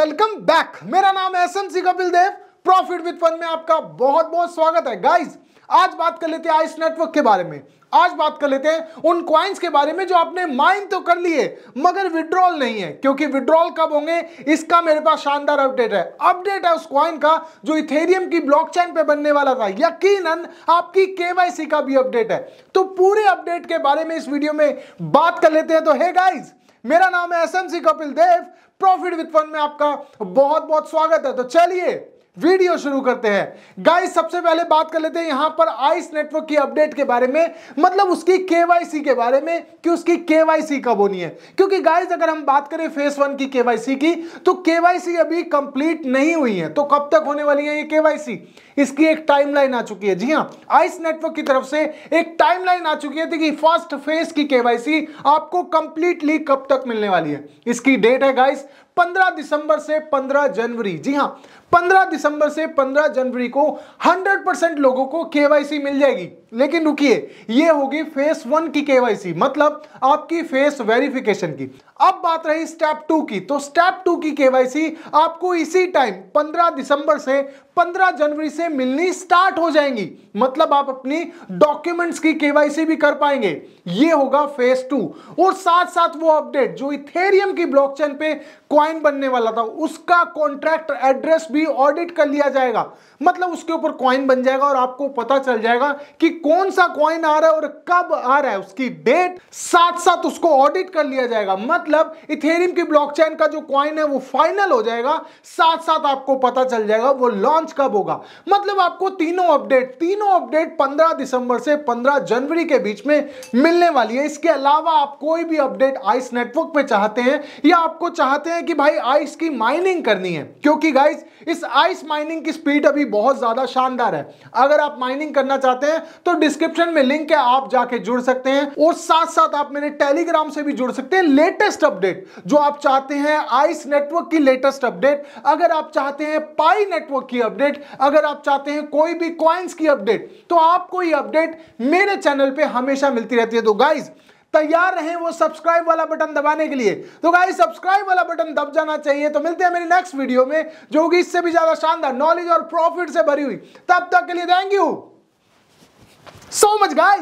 Welcome back मेरा नाम है SM C Kapil Dev profit with fun में आपका बहुत बहुत स्वागत है गाइस आज बात कर लेते हैं आइस नेटवर्क के बारे में आज बात कर लेते हैं उन क्वाइंस के बारे में जो आपने माइन तो कर लिए मगर विड्रॉल नहीं है क्योंकि विड्रॉल कब होंगे इसका मेरे पास शानदार अपडेट है अपडेट है उस क्वाइन का जो इथेरियम की ब्लॉकचेन पे बनने वाला था यकीनन आपकी केवाईसी का भी अपडेट है तो पूरे अपडेट के बारे में इस वीडियो में बात कर लेते हैं तो हे गाइज मेरा नाम है S Kapil Dev profit with fun में आपका बहुत बहुत स्वागत है तो चलिए वीडियो शुरू करते हैं गाइस सबसे पहले बात कर लेते हैं यहां पर आइस नेटवर्क की अपडेट के बारे में मतलब उसकी केवाईसी के बारे में कि उसकी केवाईसी कब होनी है क्योंकि गाइस अगर हम बात करें फेस वन की केवाईसी की तो केवाईसी अभी कंप्लीट नहीं हुई है तो कब तक होने वाली है ये केवाईसी इसकी एक टाइमलाइन आ चुकी है जी हाँ आइस नेटवर्क की तरफ से एक टाइमलाइन आ चुकी है कि फर्स्ट फेज की केवाईसी आपको कंप्लीटली कब तक मिलने वाली है इसकी डेट है गाइस 15 दिसंबर से 15 जनवरी जी हां 15 दिसंबर से 15 जनवरी को 100 परसेंट लोगों को केवाईसी मिल जाएगी लेकिन रुकिए ये होगी फेस वन की केवाईसी मतलब आपकी फेस वेरिफिकेशन की अब बात रही स्टेप टू की तो स्टेप टू की केवाईसी आपको इसी टाइम 15 दिसंबर से 15 जनवरी से मिलनी स्टार्ट हो जाएंगी मतलब आप अपनी डॉक्यूमेंट्स की केवाईसी भी कर पाएंगे ये होगा फेस टू और साथ साथ वो अपडेट जो इथेरियम की ब्लॉकचेन पे क्वाइन बनने वाला था उसका कॉन्ट्रैक्ट एड्रेस भी ऑडिट कर लिया जाएगा मतलब उसके ऊपर क्वाइन बन जाएगा और आपको पता चल जाएगा कि कौन सा कॉइन आ रहा है और कब आ रहा है उसकी डेट साथ साथ उसको ऑडिट कर लिया जाएगा मतलब इथेरियम की ब्लॉकचेन का जो कॉइन है वो फाइनल हो जाएगा साथ साथ आपको पता चल जाएगा वो लॉन्च कब होगा मतलब आपको तीनों अपडेट तीनों अपडेट 15 दिसंबर से 15 जनवरी के बीच में मिलने वाली है इसके अलावा आप कोई भी अपडेट आइस नेटवर्क पे चाहते हैं या आपको चाहते हैं कि भाई आइस की माइनिंग करनी है क्योंकि गाइस इस आइस माइनिंग की स्पीड अभी बहुत ज्यादा शानदार है अगर आप माइनिंग करना चाहते हैं तो तो डिस्क्रिप्शन में लिंक है आप जाके जुड़ सकते हैं और साथ साथ आप मेरे टेलीग्राम से भी जुड़ सकते हैं लेटेस्ट अपडेट जो आप चाहते हैं आइस नेटवर्क की लेटेस्ट अपडेट अगर आप चाहते हैं पाई नेटवर्क की अपडेट अगर आप चाहते हैं कोई भी क्वाइंस की अपडेट तो आपको ये अपडेट मेरे चैनल पर हमेशा मिलती रहती है तो गाइज तैयार रहें वो सब्सक्राइब वाला बटन दबाने के लिए तो गाइस सब्सक्राइब वाला बटन दब जाना चाहिए तो मिलते हैं मेरी नेक्स्ट वीडियो में जो कि इससे भी ज्यादा शानदार नॉलेज और प्रॉफिट से भरी हुई तब तक के लिए thank you So much, guys.